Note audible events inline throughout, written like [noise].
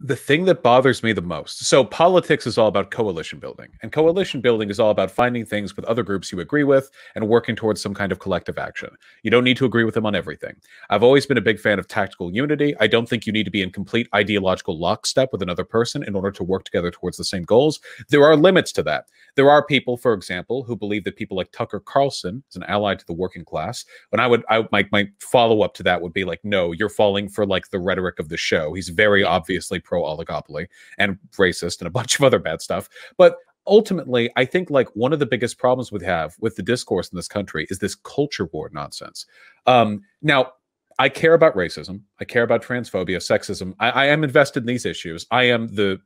the thing that bothers me the most so politics is all about coalition building and coalition building is all about finding things with other groups you agree with and working towards some kind of collective action you don't need to agree with them on everything i've always been a big fan of tactical unity i don't think you need to be in complete ideological lockstep with another person in order to work together towards the same goals there are limits to that there are people for example who believe that people like tucker carlson is an ally to the working class and i would i my, my follow-up to that would be like no you're falling for like the rhetoric of the show he's very obviously pro oligopoly and racist and a [laughs] bunch of other bad stuff. But ultimately, I think like one of the biggest problems we have with the discourse in this country is this culture war nonsense. Um, now, I care about racism. I care about transphobia, sexism. I, I am invested in these issues. I am the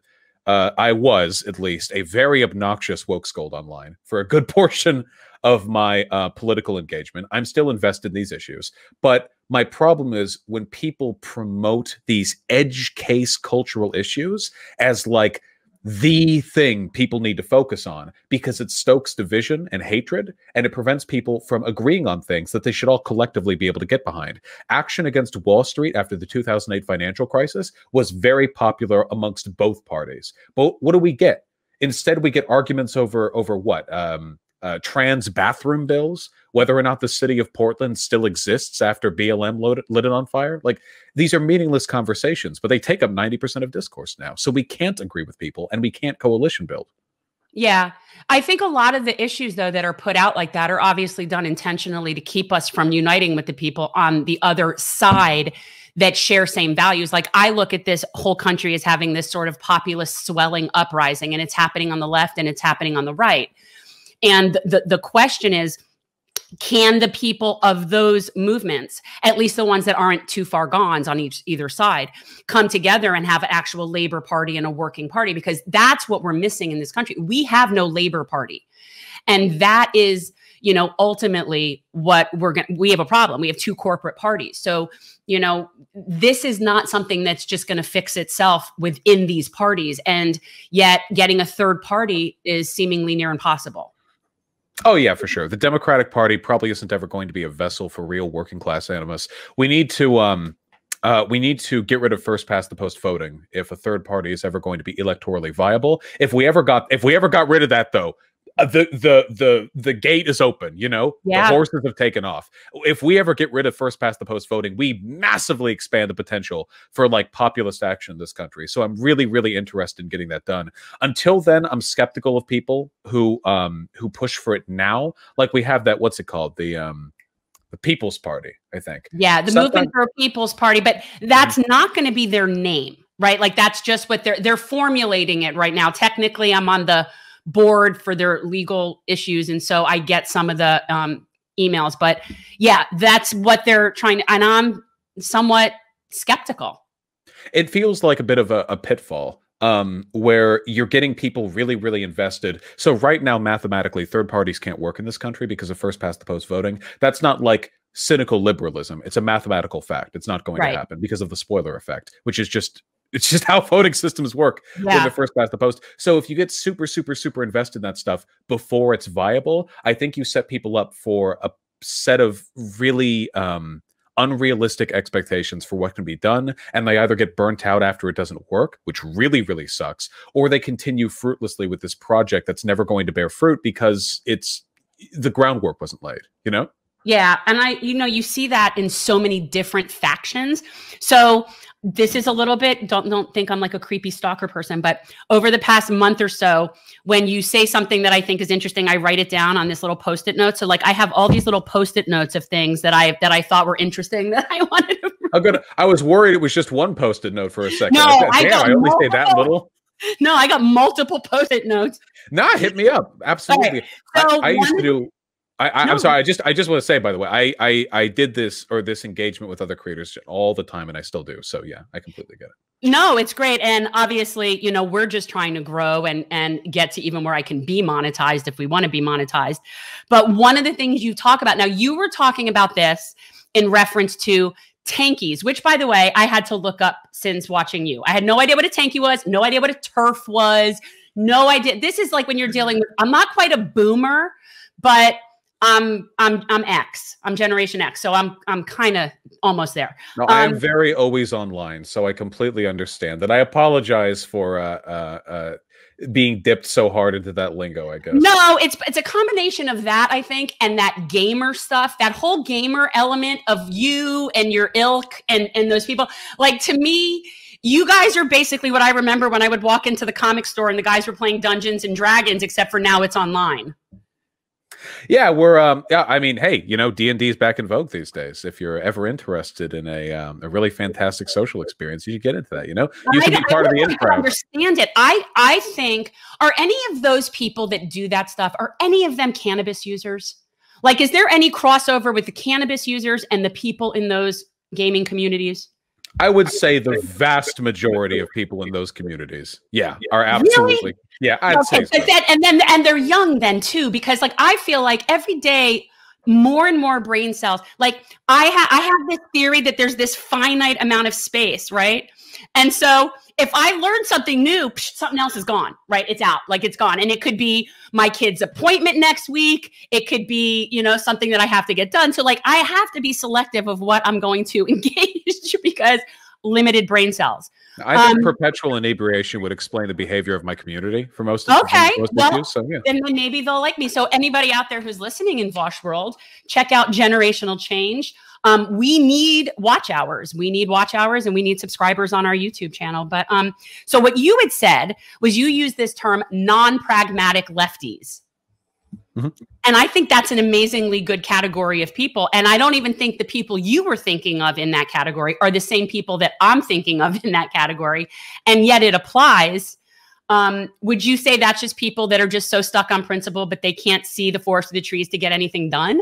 uh, I was at least a very obnoxious woke scold online for a good [laughs] portion of my uh, political engagement. I'm still invested in these issues, but my problem is when people promote these edge case cultural issues as like the thing people need to focus on because it stokes division and hatred and it prevents people from agreeing on things that they should all collectively be able to get behind. Action against Wall Street after the 2008 financial crisis was very popular amongst both parties. But what do we get? Instead, we get arguments over over what um, uh, trans bathroom bills, whether or not the city of Portland still exists after BLM loaded, lit it on fire. Like these are meaningless conversations, but they take up 90% of discourse now. So we can't agree with people and we can't coalition build. Yeah. I think a lot of the issues, though, that are put out like that are obviously done intentionally to keep us from uniting with the people on the other side that share same values. Like I look at this whole country as having this sort of populist swelling uprising, and it's happening on the left and it's happening on the right. And the, the question is, can the people of those movements, at least the ones that aren't too far gone on each either side, come together and have an actual labor party and a working party? Because that's what we're missing in this country. We have no labor party. And that is, you know, ultimately what we're going to, we have a problem. We have two corporate parties. So, you know, this is not something that's just going to fix itself within these parties. And yet getting a third party is seemingly near impossible. Oh, yeah, for sure. The Democratic Party probably isn't ever going to be a vessel for real working class animus. We need to. Um, uh, we need to get rid of first past the post voting if a third party is ever going to be electorally viable. If we ever got if we ever got rid of that though, uh, the the the the gate is open you know yeah. the horses have taken off if we ever get rid of first past the post voting we massively expand the potential for like populist action in this country so i'm really really interested in getting that done until then i'm skeptical of people who um who push for it now like we have that what's it called the um the people's party i think yeah the movement for a people's party but that's mm-hmm. not going to be their name right like that's just what they're they're formulating it right now technically i'm on the board for their legal issues. And so I get some of the um, emails, but yeah, that's what they're trying to, and I'm somewhat skeptical. It feels like a bit of a, a pitfall. Um, where you're getting people really, really invested. So right now, mathematically, third parties can't work in this country because of first past the post voting. That's not like cynical liberalism. It's a mathematical fact. It's not going right. to happen because of the spoiler effect, which is just it's just how [laughs] voting systems work yeah. the first past the post. So if you get super, super, super invested in that stuff before it's viable, I think you set people up for a set of really um, unrealistic expectations for what can be done. And they either get burnt out after it doesn't work, which really, really sucks, or they continue fruitlessly with this project that's never going to bear fruit because it's the groundwork wasn't laid, you know? Yeah. And I, you know, you see that in so many different factions. So this is a little bit don't don't think I'm like a creepy stalker person, but over the past month or so, when you say something that I think is interesting, I write it down on this little post-it note. So like I have all these little post-it notes of things that I that I thought were interesting [laughs] that I wanted to. i oh, I was worried it was just one post-it note for a second. No, I, I, got I only say that little. [laughs] No, I got multiple post-it notes. Nah, hit me up. Absolutely. Okay. So I, I used to do I, am no. sorry. I just I just want to say, by the way, I, I I did this or this engagement with other creators all the time, and I still do. So yeah, I completely get it. No, it's great, and obviously, you know, we're just trying to grow and and get to even where I can be monetized if we want to be monetized. But one of the things you talk about now, you were talking about this in reference to tankies, which by the way, I had to look up since watching you. I had no idea what a tankie was, no idea what a turf was, no idea. This is like when you're [laughs] dealing with. I'm not quite a boomer, but I'm I'm I'm X. I'm Generation X, so I'm I'm kind of almost there. No, I am um, very always online, so I completely understand that. I apologize for uh, uh, uh, being dipped so hard into that lingo. I guess no, it's it's a combination of that I think, and that gamer stuff, that whole gamer element of you and your ilk and and those people. Like to me, you guys are basically what I remember when I would walk into the comic store and the guys were playing Dungeons and Dragons, except for now it's online. Yeah, we're um yeah, I mean, hey, you know, D&D is back in vogue these days. If you're ever interested in a um, a really fantastic social experience, you should get into that, you know. You should be part I, of the improv. understand it. I I think are any of those people that do that stuff are any of them cannabis users? Like is there any crossover with the cannabis users and the people in those gaming communities? I would say the vast majority of people in those communities, yeah, are absolutely, really? yeah. I'd okay, say so. then, and then and they're young then too, because like I feel like every day more and more brain cells. Like I ha- I have this theory that there's this finite amount of space, right? And so if I learn something new, psh, something else is gone, right? It's out, like it's gone. And it could be my kid's appointment next week. It could be, you know, something that I have to get done. So, like, I have to be selective of what I'm going to [laughs] engage because limited brain cells. I think um, perpetual inebriation would explain the behavior of my community for most. Of, okay, for Okay, well, so, yeah. then maybe they'll like me. So anybody out there who's listening in Vosh World, check out Generational Change. Um, we need watch hours. We need watch hours and we need subscribers on our YouTube channel. But um, so what you had said was you use this term non pragmatic lefties. Mm-hmm. And I think that's an amazingly good category of people. And I don't even think the people you were thinking of in that category are the same people that I'm thinking of in that category. And yet it applies. Um, would you say that's just people that are just so stuck on principle, but they can't see the forest of the trees to get anything done?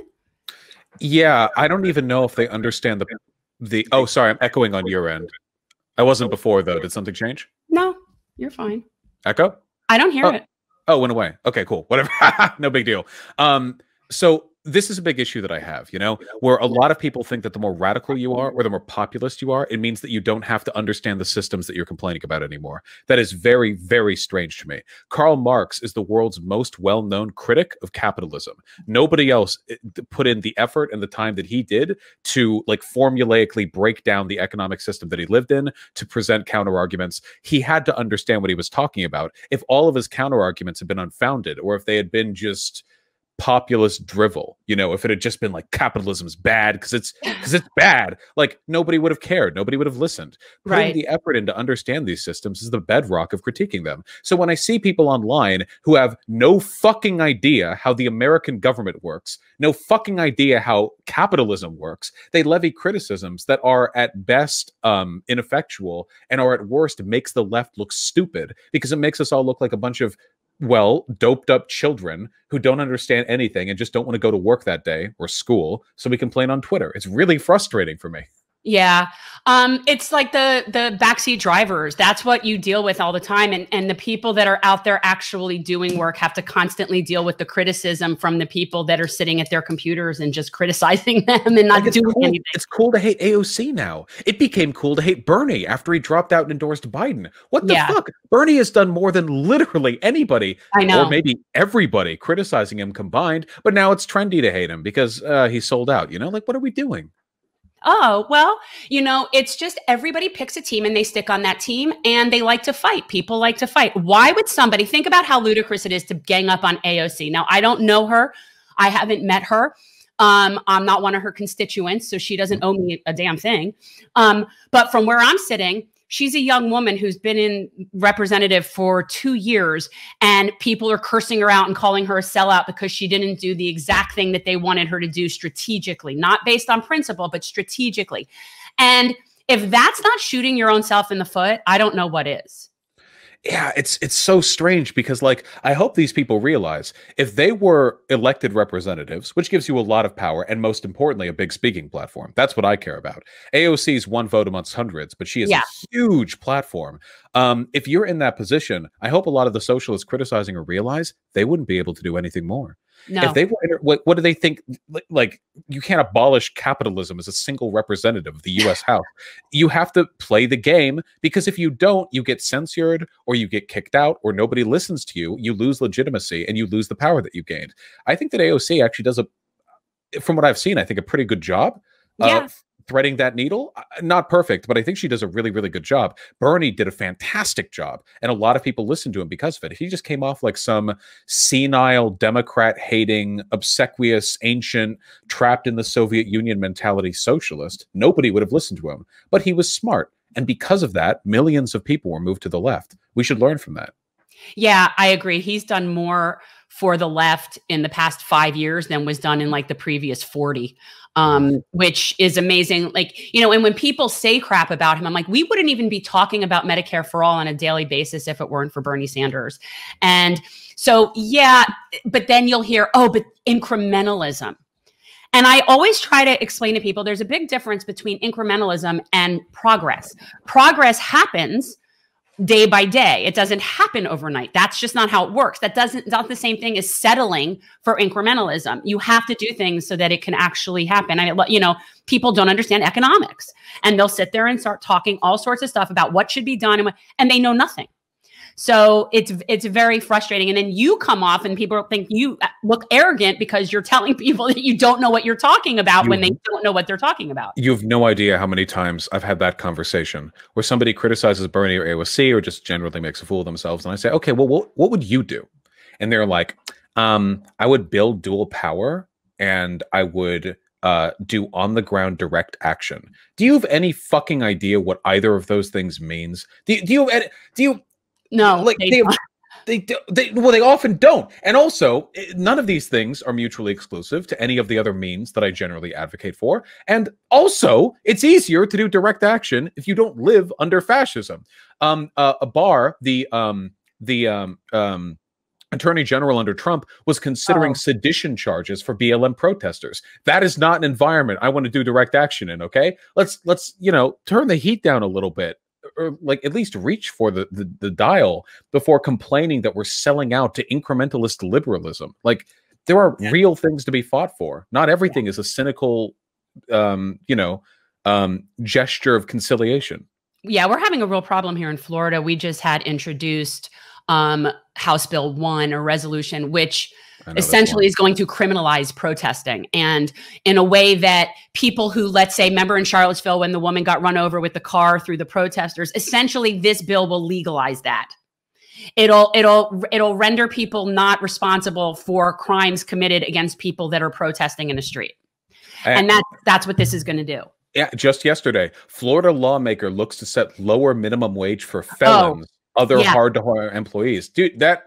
Yeah, I don't even know if they understand the the. Oh, sorry, I'm echoing on your end. I wasn't before though. Did something change? No, you're fine. Echo? I don't hear oh. it. Oh, went away. Okay, cool. Whatever. [laughs] no big deal. Um, so this is a big issue that I have, you know, where a lot of people think that the more radical you are or the more populist you are, it means that you don't have to understand the systems that you're complaining about anymore. That is very, very strange to me. Karl Marx is the world's most well known critic of capitalism. Nobody else eh, put in the effort and the time that he did to like formulaically break down the economic system that he lived in to present counter arguments. He had to understand what he was talking about. If all of his counter arguments had been unfounded or if they had been just, populist drivel. You know, if it had just been like capitalism's bad because it's because it's bad, like nobody would have cared, nobody would have listened. Putting the effort in to understand these systems is the bedrock of critiquing them. So when I see people online who have no fucking idea how the American government works, no fucking idea how capitalism works, they levy criticisms that are at best um, ineffectual and are at worst makes the left look stupid because it makes us all look like a bunch of well, doped up children who don't understand anything and just don't want to go to work that day or school, so we complain on Twitter. It's really frustrating for me. Yeah. Um, it's like the the backseat drivers. That's what you deal with all the time. And and the people that are out there actually doing work have to constantly deal with the criticism from the people that are sitting at their computers and just criticizing [laughs] them and not like doing cool. anything. It's cool to hate AOC now. It became cool to hate Bernie after he dropped out and endorsed Biden. What the yeah. fuck? Bernie has done more than literally anybody. I know. Or maybe everybody criticizing him combined, but now it's trendy to hate him because uh, he sold out. You know, like what are we doing? Oh, well, you know, it's just everybody picks a team and they stick on that team and they like to fight. People like to fight. Why would somebody think about how ludicrous it is to gang up on AOC? Now, I don't know her, I haven't met her. Um, I'm not one of her constituents, so she doesn't mm-hmm. owe me a damn thing. Um, but from where I'm sitting, she's a young woman who's been in representative for two years, and people are cursing her out and calling her a sellout because she didn't do the exact thing that they wanted her to do strategically, not based on principle, but strategically. And if that's not shooting your own self in the foot, I don't know what is yeah, it's it's so strange because like I hope these people realize if they were elected representatives, which gives you a lot of power and most importantly a big speaking platform. That's what I care about. AOC's one vote amongst hundreds, but she is yeah. a huge platform. Um, if you're in that position, I hope a lot of the socialists criticizing her realize they wouldn't be able to do anything more. No. If they were, what, what do they think? Like, you can't abolish capitalism as a single representative of the U.S. [laughs] House. You have to play the game because if you don't, you get censored or you get kicked out or nobody listens to you. You lose legitimacy and you lose the power that you gained. I think that AOC actually does a, from what I've seen, I think a pretty good job. Yeah. Uh, threading that needle. Uh, not perfect, but I think she does a really, really good job. Bernie did a fantastic job, and a lot of people listened to him because of it. He just came off like some senile, Democrat hating, obsequious, ancient, trapped in the Soviet Union mentality socialist. Nobody would have listened to him, but he was smart. And because of that, millions of people were moved to the left. We should learn from that. Yeah, I agree. He's done more for the left in the past five years than was done in like the previous 40 um, mm-hmm. which is amazing. Like, you know, and when people say crap about him, I'm like, we wouldn't even be talking about Medicare for all on a daily basis if it weren't for Bernie Sanders. And so, yeah, but then you'll hear, oh, but incrementalism. And I always try to explain to people there's a big difference between incrementalism and progress. Progress happens day by day. It doesn't happen overnight. That's just not how it works. That doesn't not the same thing as settling for incrementalism. You have to do things so that it can actually happen. I mean, you know, people don't understand economics, and they'll sit there and start talking all sorts of stuff about what should be done, and, what, and they know nothing. So it's it's very frustrating. And then you come off and people think you uh, look arrogant because you're telling [laughs] people that you don't know what you're talking about you, when they don't know what they're talking about. You've no idea how many times I've had that conversation where somebody criticizes Bernie or AOC or just generally makes a fool of themselves. And I say, okay, well, what, what would you do? And they're like, um, I would build dual power and I would uh, do on the ground direct action. Do you have any fucking idea what either of those things means? Do, do you do you no, like they, they, they, they, well, they often don't. And also, eh, none of these things are mutually exclusive to any of the other means that I generally advocate for. And also, it's easier to do direct action if you don't live under fascism. Um, uh, a bar, the um, the um, um attorney general under Trump was considering oh. sedition charges for BLM protesters. That is not an environment I want to do direct action in, okay? Let's let's, you know, turn the heat down a little bit or like at least reach for the, the, the dial before complaining that we're selling out to incrementalist liberalism. Like there are yeah. real things to be fought for. Not everything yeah. is a cynical, um, you know, um, gesture of conciliation. Yeah, we're having a real problem here in Florida. We just had introduced um, House Bill One, a resolution which essentially is going to criminalize protesting and in a way that people who let's say remember in charlottesville when the woman got run over with the car through the protesters essentially this bill will legalize that it'll it'll it'll render people not responsible for crimes committed against people that are protesting in the street and, and that that's what this is going to do yeah, just yesterday, Florida lawmaker looks to set lower minimum wage for felons oh other yeah. hard to hire employees. Dude, that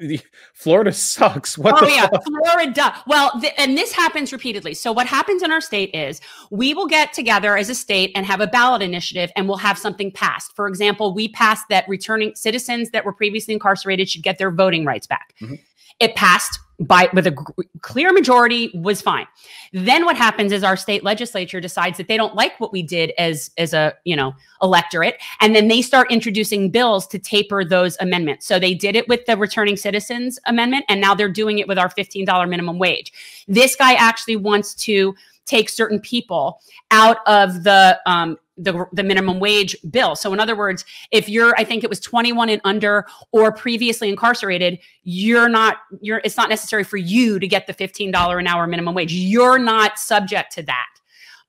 Florida sucks. What oh, yeah, fuck? Florida. Well, and this happens repeatedly. So what happens in our state is we will get together as a state and have a ballot initiative and we'll have something passed. For example, we passed that returning citizens that were previously incarcerated should get their voting rights back. Mm-hmm. It passed by with a clear majority was fine. Then what happens is our state legislature decides that they don't like what we did as as a, you know, electorate and then they start introducing bills to taper those amendments. So they did it with the returning citizens amendment and now they're doing it with our $15 minimum wage. This guy actually wants to take certain people out of the um, the, the minimum wage bill. So, in other words, if you're, I think it was 21 and under or previously incarcerated, you're not, you're, it's not necessary for you to get the $15 an hour minimum wage. You're not subject to that.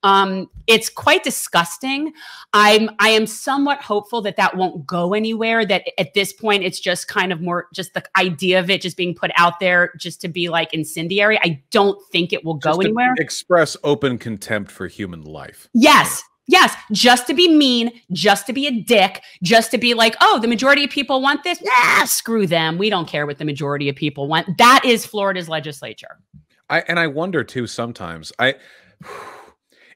Um, it's quite disgusting. I'm I am somewhat hopeful that that won't go anywhere. That at this point, it's just kind of more just the idea of it just being put out there just to be like incendiary. I don't think it will go just anywhere. Express open contempt for human life. Yes, Yes, just to be mean, just to be a dick, just to be like, oh, the majority of people want this. Nah, screw them. We don't care what the majority of people want. That is Florida's legislature. I and I wonder too sometimes. I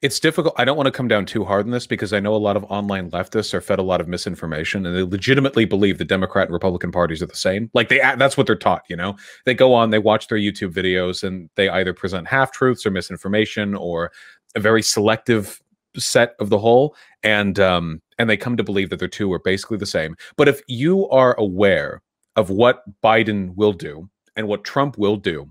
it's difficult. I don't want to come down too hard on this because I know a lot of online leftists are fed a lot of misinformation and they legitimately believe the Democrat and Republican parties are the same. Like they that's what they're taught, you know. They go on, they watch their YouTube videos and they either present half truths or misinformation or a very selective set of the whole and um and they come to believe that the two are basically the same but if you are aware of what biden will do and what trump will do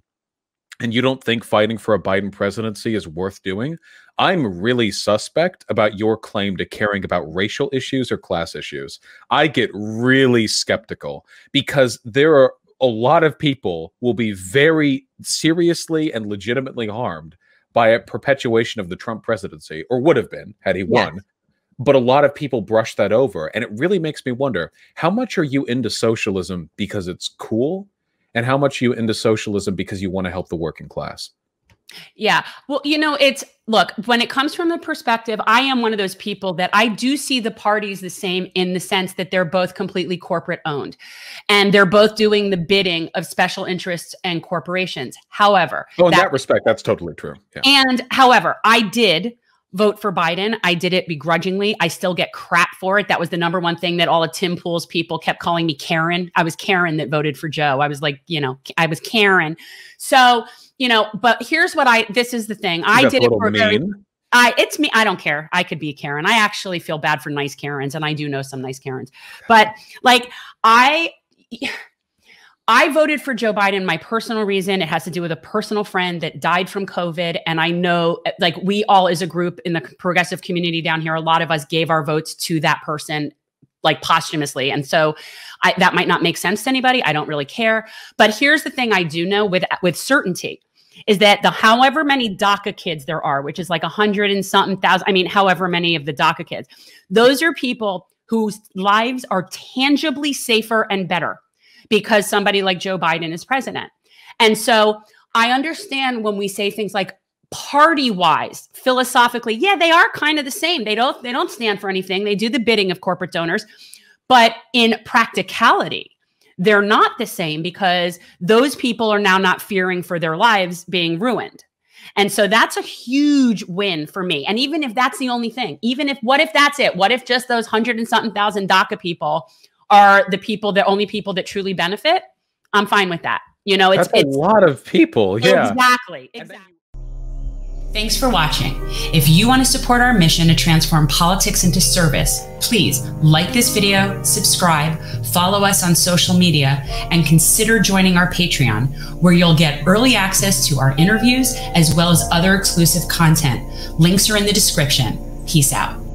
and you don't think fighting for a biden presidency is worth doing i'm really suspect about your claim to caring about racial issues or class issues i get really skeptical because there are a lot of people will be very seriously and legitimately harmed by a perpetuation of the Trump presidency, or would have been had he won. But a lot of people brush that over. And it really makes me wonder how much are you into socialism because it's cool? And how much are you into socialism because you want to help the working class? Yeah. Well, you know, it's look, when it comes from the perspective, I am one of those people that I do see the parties the same in the sense that they're both completely corporate owned and they're both doing the bidding of special interests and corporations. However, oh, in that, that respect, that's totally true. Yeah. And however, I did vote for Biden. I did it begrudgingly. I still get crap for it. That was the number one thing that all of Tim Pool's people kept calling me Karen. I was Karen that voted for Joe. I was like, you know, I was Karen. So, you know, but here's what I this is the thing. I That's did it for mean. very I it's me. I don't care. I could be Karen. I actually feel bad for nice Karens, and I do know some nice Karens. But like I I voted for Joe Biden my personal reason. It has to do with a personal friend that died from COVID. And I know, like, we all as a group in the progressive community down here, a lot of us gave our votes to that person, like, posthumously. And so I, that might not make sense to anybody. I don't really care. But here's the thing I do know with, with certainty is that the however many DACA kids there are, which is like a hundred and something thousand, I mean, however many of the DACA kids, those are people whose lives are tangibly safer and better because somebody like Joe Biden is president. And so I understand when we say things like party wise, philosophically, yeah, they are kind of the same. They don't they don't stand for anything. They do the bidding of corporate donors. But in practicality, they're not the same because those people are now not fearing for their lives being ruined. And so that's a huge win for me. And even if that's the only thing, even if what if that's it? What if just those hundred and something thousand DACA people are the people, the only people that truly benefit? I'm fine with that. You know, it's, a lot of people. Yeah. Exactly. Exactly. Thanks for watching. If you want to support our mission to transform politics into service, please like this video, subscribe, follow us on social media, and consider joining our Patreon, where you'll get early access to our interviews as well as other exclusive content. Links are in the description. Peace out.